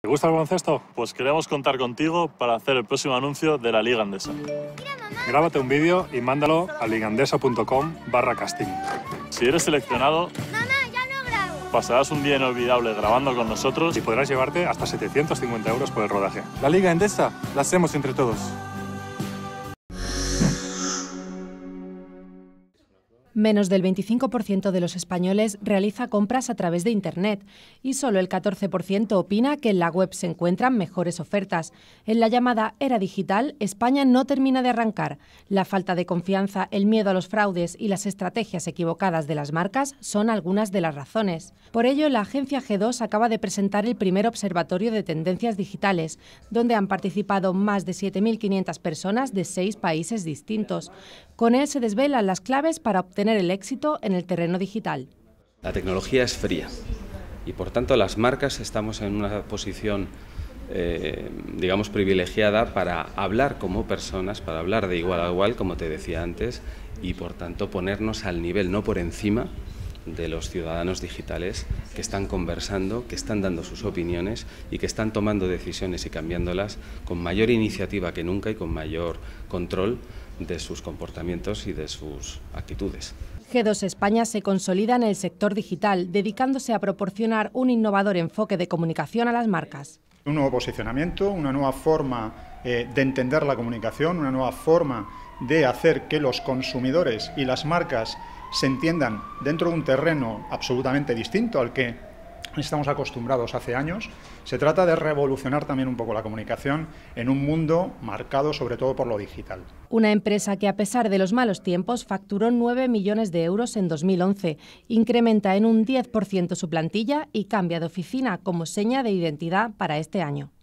¿Te gusta el baloncesto? Pues queremos contar contigo para hacer el próximo anuncio de la Liga Andesa. Grábate un vídeo y mándalo a ligandesa.com barra casting. Si eres seleccionado, pasarás un día inolvidable grabando con nosotros y podrás llevarte hasta 750 euros por el rodaje. La Liga Endesa la hacemos entre todos. Menos del 25% de los españoles realiza compras a través de Internet y solo el 14% opina que en la web se encuentran mejores ofertas. En la llamada era digital, España no termina de arrancar. La falta de confianza, el miedo a los fraudes y las estrategias equivocadas de las marcas son algunas de las razones. Por ello, la agencia G2 acaba de presentar el primer observatorio de tendencias digitales, donde han participado más de 7.500 personas de seis países distintos. Con él se desvelan las claves para obtener el éxito en el terreno digital. La tecnología es fría y por tanto las marcas estamos en una posición eh, digamos, privilegiada para hablar como personas, para hablar de igual a igual, como te decía antes, y por tanto ponernos al nivel, no por encima, de los ciudadanos digitales que están conversando, que están dando sus opiniones y que están tomando decisiones y cambiándolas con mayor iniciativa que nunca y con mayor control de sus comportamientos y de sus actitudes. G2 España se consolida en el sector digital, dedicándose a proporcionar un innovador enfoque de comunicación a las marcas. Un nuevo posicionamiento, una nueva forma eh, de entender la comunicación, una nueva forma de hacer que los consumidores y las marcas se entiendan dentro de un terreno absolutamente distinto al que estamos acostumbrados hace años. Se trata de revolucionar también un poco la comunicación en un mundo marcado sobre todo por lo digital. Una empresa que a pesar de los malos tiempos facturó 9 millones de euros en 2011, incrementa en un 10% su plantilla y cambia de oficina como seña de identidad para este año.